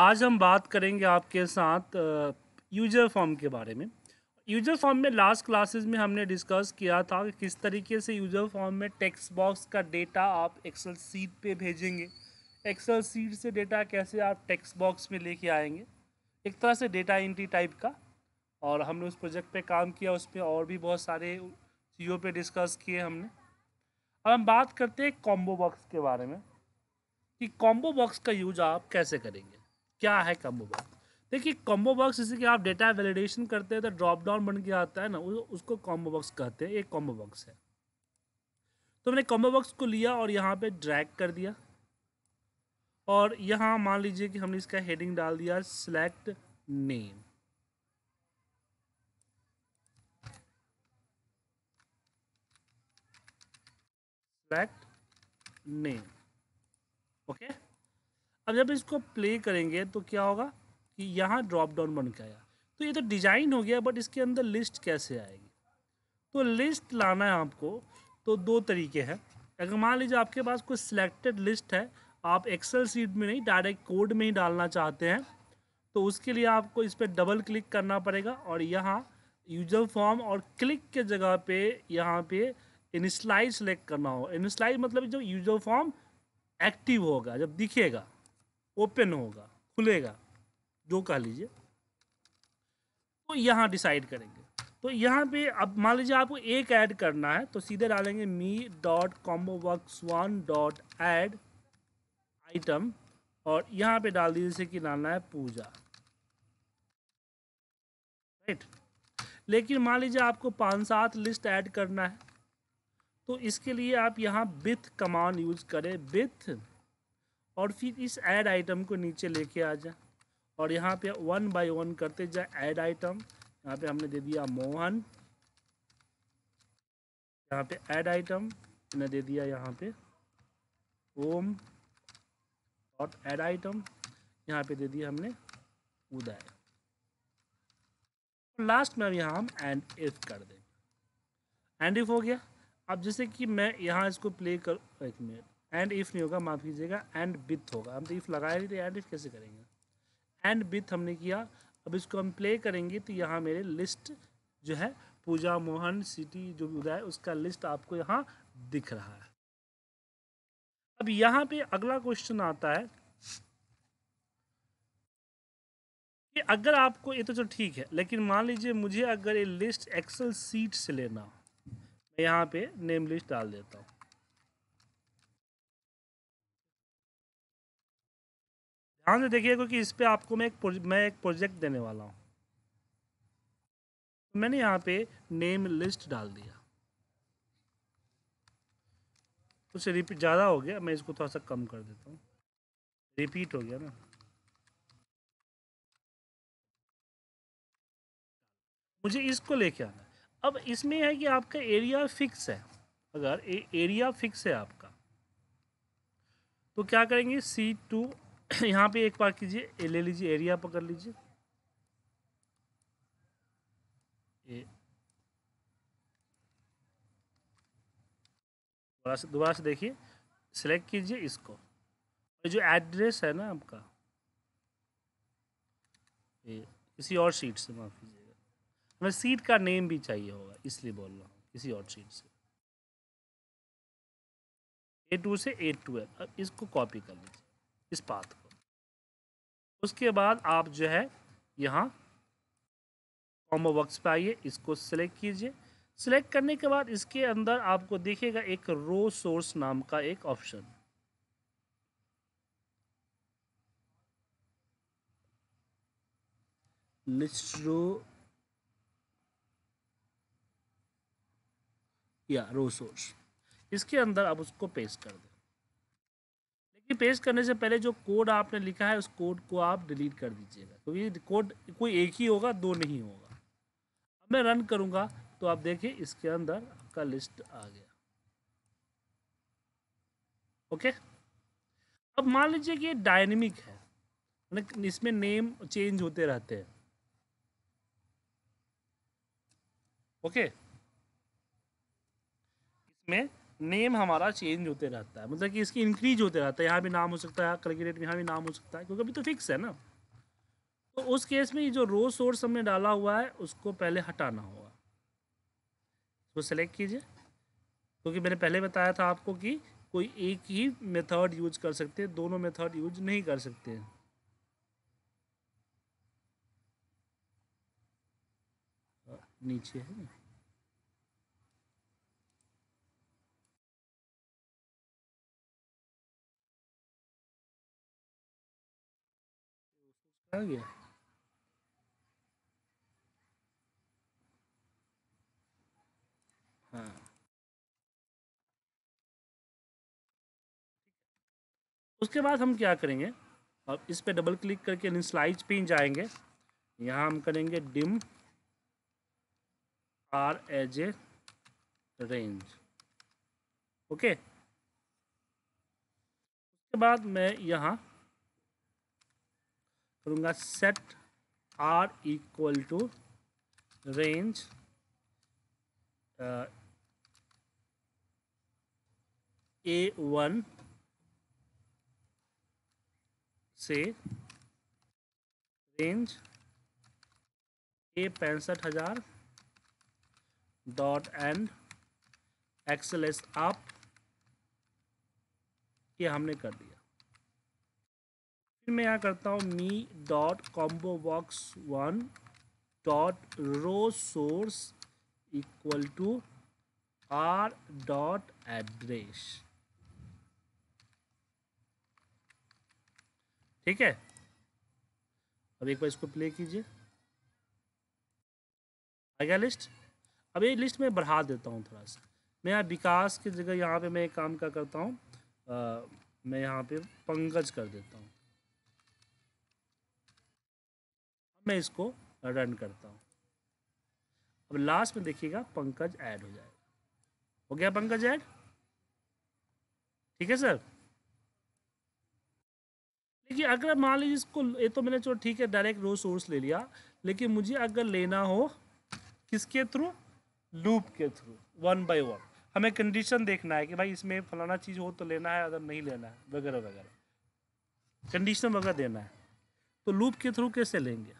आज हम बात करेंगे आपके साथ यूजर फॉर्म के बारे में यूजर फॉर्म में लास्ट क्लासेस में हमने डिस्कस किया था कि किस तरीके से यूजर फॉर्म में टेक्स्ट बॉक्स का डेटा आप एक्सेल सीट पे भेजेंगे एक्सेल सीट से डेटा कैसे आप टेक्स्ट बॉक्स में लेके आएंगे एक तरह से डेटा एंट्री टाइप का और हमने उस प्रोजेक्ट पे काम किया उस पर और भी बहुत सारे चीज़ों पे डिस्कस किए हमने अब हम बात करते हैं कॉम्बो बॉक्स के बारे में कि कॉम्बो बॉक्स का यूज आप कैसे करेंगे क्या है कम्बो बॉक्स देखिए कॉम्बो बॉक्स जैसे कि आप डेटा वैलिडेशन करते हैं तो ड्रॉप डाउन बन के आता है ना उसको कॉम्बो बॉक्स कहते हैं एक कॉम्बो बॉक्स है तो मैंने कॉम्बो बॉक्स को लिया और यहाँ पे ड्रैग कर दिया और यहाँ मान लीजिए कि हमने इसका हेडिंग डाल दिया select name select name okay okay? अब जब इसको प्ले करेंगे तो क्या होगा कि यहाँ ड्रॉप डाउन बन के आया तो ये तो डिजाइन हो गया बट इसके अंदर लिस्ट कैसे आएगी तो लिस्ट लाना है आपको तो दो तरीके हैं अगर मान लीजिए आपके पास कोई सिलेक्टेड लिस्ट है आप एक्सेल सीट में नहीं डायरेक्ट कोड में ही डालना चाहते हैं तो उसके लिए आपको इस पर डबल क्लिक करना पड़ेगा और यहाँ यूजर फॉर्म और क्लिक के जगह पे यहाँ पे इनिस्लाइड सेलेक्ट करना हो इनिस्लाइड मतलब जब यूजर फॉर्म एक्टिव होगा जब दिखेगा ओपन होगा खुलेगा जो कह लीजिए तो यहाँ डिसाइड करेंगे तो यहाँ पे अब मान लीजिए आपको एक ऐड करना है तो सीधे डालेंगे me dot combo works one dot add item और यहाँ पे डाल दीजिए जैसे कि डालना है पूजा राइट लेकिन मान लीजिए आपको पाँच सात लिस्ट ऐड करना है तो इसके लिए आप यहाँ बिथ कमांड यूज़ करें बिथ और फिर इस ऐड आइटम को नीचे लेके आ जा और यहाँ पे वन बाय वन करते जा ऐड आइटम यहाँ पे हमने दे दिया मोहन यहाँ पे ऐड आइटम मैंने दे दिया यहाँ पे ओम डॉट ऐड आइटम यहाँ पे दे दिया हमने उदय लास्ट में अब यहाँ हम एंड इफ कर देंगे एंड इफ हो गया अब जैसे कि मैं यहाँ इसको प्ले कर एक मिनट एंड इफ नहीं होगा माफ कीजिएगा एंड बिथ होगा हम तो इफ लगाए नहीं तो एंड इफ कैसे करेंगे एंड बिथ हमने किया अब इसको हम प्ले करेंगे तो यहाँ मेरे लिस्ट जो है पूजा मोहन सिटी जो भी उदय उसका लिस्ट आपको यहाँ दिख रहा है अब यहाँ पे अगला क्वेश्चन आता है कि अगर आपको ये तो चलो ठीक है लेकिन मान लीजिए मुझे अगर ये लिस्ट एक्सेल सीट से लेना मैं यहाँ पे नेम लिस्ट डाल देता हूँ ध्यान हाँ से तो देखिए क्योंकि इस पर आपको मैं एक मैं एक प्रोजेक्ट देने वाला हूँ मैंने यहाँ पे नेम लिस्ट डाल दिया उससे रिपीट ज़्यादा हो गया मैं इसको थोड़ा सा कम कर देता हूँ रिपीट हो गया ना मुझे इसको लेके आना अब इसमें है कि आपका एरिया फिक्स है अगर ए, एरिया फिक्स है आपका तो क्या करेंगे सी टू यहाँ पे एक बार कीजिए ले लीजिए एरिया पकड़ लीजिए दोबारा से दोबारा से देखिए सेलेक्ट कीजिए इसको जो एड्रेस है ना आपका ये किसी और सीट से माफ कीजिएगा हमें सीट का नेम भी चाहिए होगा इसलिए बोल रहा हूँ किसी और सीट से ए टू से ए टू है अब इसको कॉपी कर लीजिए इस पाथ को उसके बाद आप जो है यहाँ कॉमो बॉक्स पे आइए इसको सिलेक्ट कीजिए सिलेक्ट करने के बाद इसके अंदर आपको देखेगा एक रो सोर्स नाम का एक ऑप्शन लिस्ट रो या रो सोर्स इसके अंदर आप उसको पेस्ट कर दें पेस्ट करने से पहले जो कोड आपने लिखा है उस कोड को आप डिलीट कर दीजिएगा तो ये कोड कोई एक ही होगा दो नहीं होगा अब मैं रन करूँगा तो आप देखिए इसके अंदर आपका लिस्ट आ गया ओके अब मान लीजिए कि ये डायनेमिक है मतलब इसमें नेम चेंज होते रहते हैं ओके इसमें नेम हमारा चेंज होते रहता है मतलब कि इसकी इंक्रीज होते रहता है यहाँ भी नाम हो सकता है कल रेट में यहाँ भी नाम हो सकता है क्योंकि अभी तो फिक्स है ना तो उस केस में ये जो रो सोर्स हमने डाला हुआ है उसको पहले हटाना होगा उसको तो सेलेक्ट कीजिए क्योंकि मैंने पहले बताया था आपको कि कोई एक ही मेथड यूज कर सकते हैं दोनों मेथड यूज नहीं कर सकते हैं नीचे है ना आ गया हाँ उसके बाद हम क्या करेंगे अब इस पे डबल क्लिक करके स्लाइज स्लाइड्स पे जाएंगे यहाँ हम करेंगे dim R as a range okay उसके बाद मैं यहाँ करूँगा set R equal to range A one से रेंज ए पैंसठ हज़ार डॉट एंड एक्सलेस आप ये हमने कर दिया फिर मैं यहाँ करता हूँ me dot combo box one dot row source equal to R dot address ठीक है अब एक बार इसको प्ले कीजिए आ गया लिस्ट अब ये लिस्ट मैं बढ़ा देता हूँ थोड़ा सा मैं यहाँ विकास की जगह यहाँ पे मैं एक काम का करता हूँ मैं यहाँ पे पंकज कर देता हूँ मैं इसको रन करता हूँ अब लास्ट में देखिएगा पंकज ऐड हो जाएगा हो गया पंकज ऐड ठीक है सर देखिए अगर मान लीजिए इसको ये तो मैंने चलो ठीक है डायरेक्ट रो सोर्स ले लिया लेकिन मुझे अगर लेना हो किसके थ्रू लूप के थ्रू वन बाय वन हमें कंडीशन देखना है कि भाई इसमें फलाना चीज़ हो तो लेना है अगर नहीं लेना है वगैरह वगैरह कंडीशन वगैरह देना है तो लूप के थ्रू कैसे लेंगे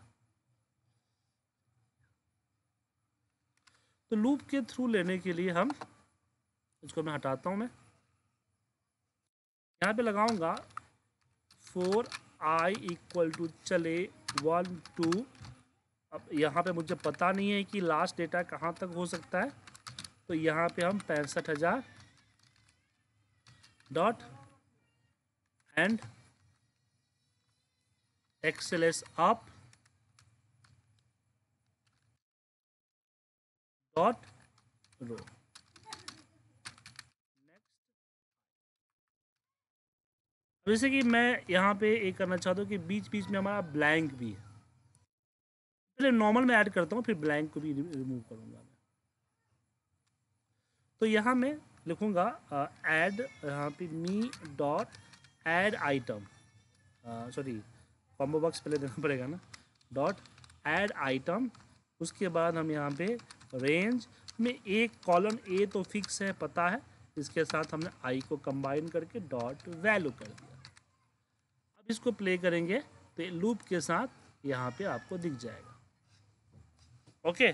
तो लूप के थ्रू लेने के लिए हम इसको मैं हटाता हूँ मैं यहाँ पे लगाऊंगा फोर आई इक्वल टू चले वन टू अब यहाँ पे मुझे पता नहीं है कि लास्ट डेटा कहाँ तक हो सकता है तो यहाँ पे हम पैंसठ हज़ार dot end excel S up dot row. Next जैसे कि मैं यहाँ पे एक करना चाहता हूँ कि बीच बीच में हमारा ब्लैंक भी है पहले नॉर्मल में ऐड करता हूँ फिर ब्लैंक को भी रिमूव करूँगा मैं तो यहाँ मैं लिखूँगा ऐड यहाँ पे me dot add item sorry combo box पहले देना पड़ेगा ना डॉट ऐड आइटम उसके बाद हम यहाँ पे रेंज में एक कॉलम ए तो फिक्स है पता है इसके साथ हमने आई को कंबाइन करके डॉट वैल्यू कर दिया अब इसको प्ले करेंगे तो लूप के साथ यहाँ पे आपको दिख जाएगा ओके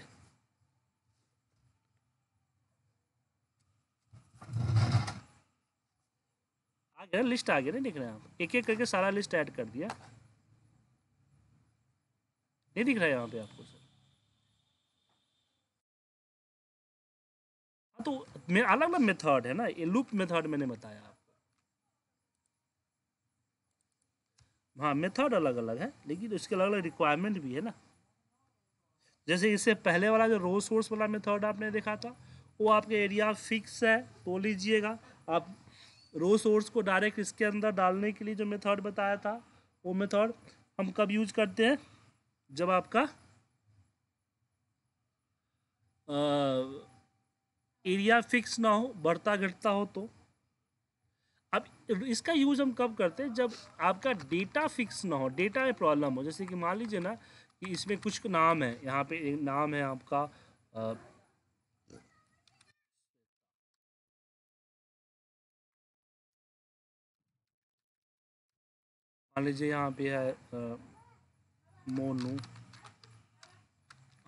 आ गया लिस्ट आ गया नहीं दिख रहे आप एक एक करके सारा लिस्ट ऐड कर दिया नहीं दिख रहा है यहाँ पे आपको तो मेरा अलग अलग मेथड है ना ये लूप मेथड मैंने बताया आपको हाँ मेथड अलग अलग है लेकिन उसके अलग अलग रिक्वायरमेंट भी है ना जैसे इससे पहले वाला जो रो सोर्स वाला मेथड आपने देखा था वो आपके एरिया फिक्स है तो लीजिएगा आप रो सोर्स को डायरेक्ट इसके अंदर डालने के लिए जो मेथड बताया था वो मेथड हम कब यूज करते हैं जब आपका आ, एरिया फिक्स ना हो बढ़ता घटता हो तो अब इसका यूज़ हम कब करते हैं जब आपका डेटा फिक्स ना हो डेटा में प्रॉब्लम हो जैसे कि मान लीजिए ना कि इसमें कुछ नाम है यहाँ पे एक नाम है आपका मान लीजिए यहाँ पे है आ, मोनू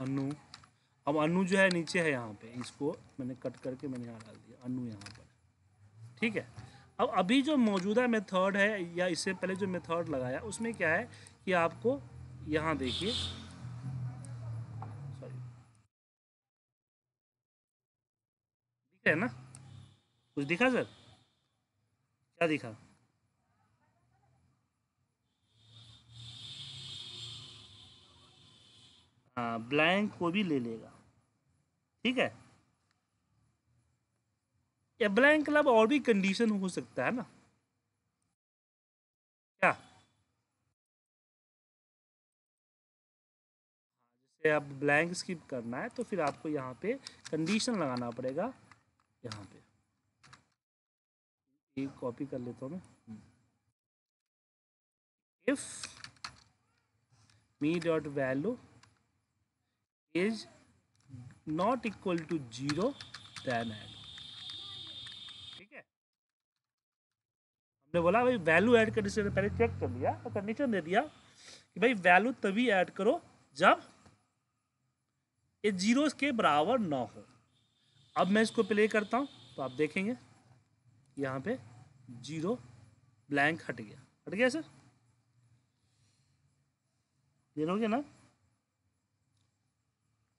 अनु अब अनु जो है नीचे है यहाँ पे इसको मैंने कट करके मैंने यहाँ डाल दिया अनु यहाँ पर ठीक है अब अभी जो मौजूदा मेथड है या इससे पहले जो मेथड लगाया उसमें क्या है कि आपको यहाँ देखिए सॉरी ठीक है ना कुछ दिखा सर क्या दिखा हाँ ब्लैंक को भी ले लेगा ठीक है ए ब्लैंक के अलावा और भी कंडीशन हो सकता है ना क्या आप ब्लैंक स्किप करना है तो फिर आपको यहाँ पे कंडीशन लगाना पड़ेगा यहाँ पे कॉपी कर लेता हूँ मैं if me dot value is not equal to zero then add ठीक है हमने बोला भाई वैल्यू ऐड करने से पहले चेक कर लिया और कंडीशन दे दिया कि भाई वैल्यू तभी ऐड करो जब ये जीरो के बराबर ना हो अब मैं इसको प्ले करता हूँ तो आप देखेंगे यहाँ पे जीरो ब्लैंक हट गया हट गया सर ये ना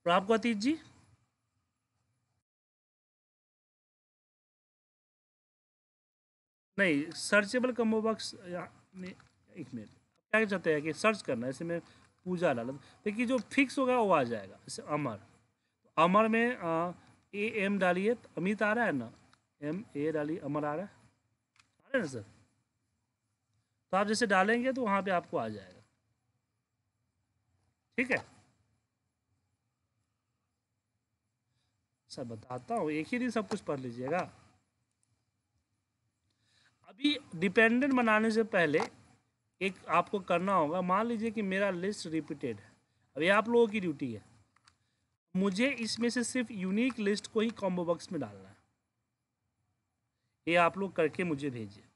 और आपको अतीत जी नहीं सर्चेबल कम्बो बॉक्स एक मिनट क्या चाहते हैं कि सर्च करना है इसमें पूजा लाल देखिए जो फिक्स होगा वो आ जाएगा जैसे अमर अमर में आ, ए एम डालिए तो अमित आ रहा है ना एम ए डालिए अमर आ रहा है आ रहा है ना सर तो आप जैसे डालेंगे तो वहाँ पे आपको आ जाएगा ठीक है सर बताता हूँ एक ही दिन सब कुछ पढ़ लीजिएगा अभी डिपेंडेंट बनाने से पहले एक आपको करना होगा मान लीजिए कि मेरा लिस्ट रिपीटेड है अभी आप लोगों की ड्यूटी है मुझे इसमें से सिर्फ यूनिक लिस्ट को ही कॉम्बो बॉक्स में डालना है ये आप लोग करके मुझे भेजिए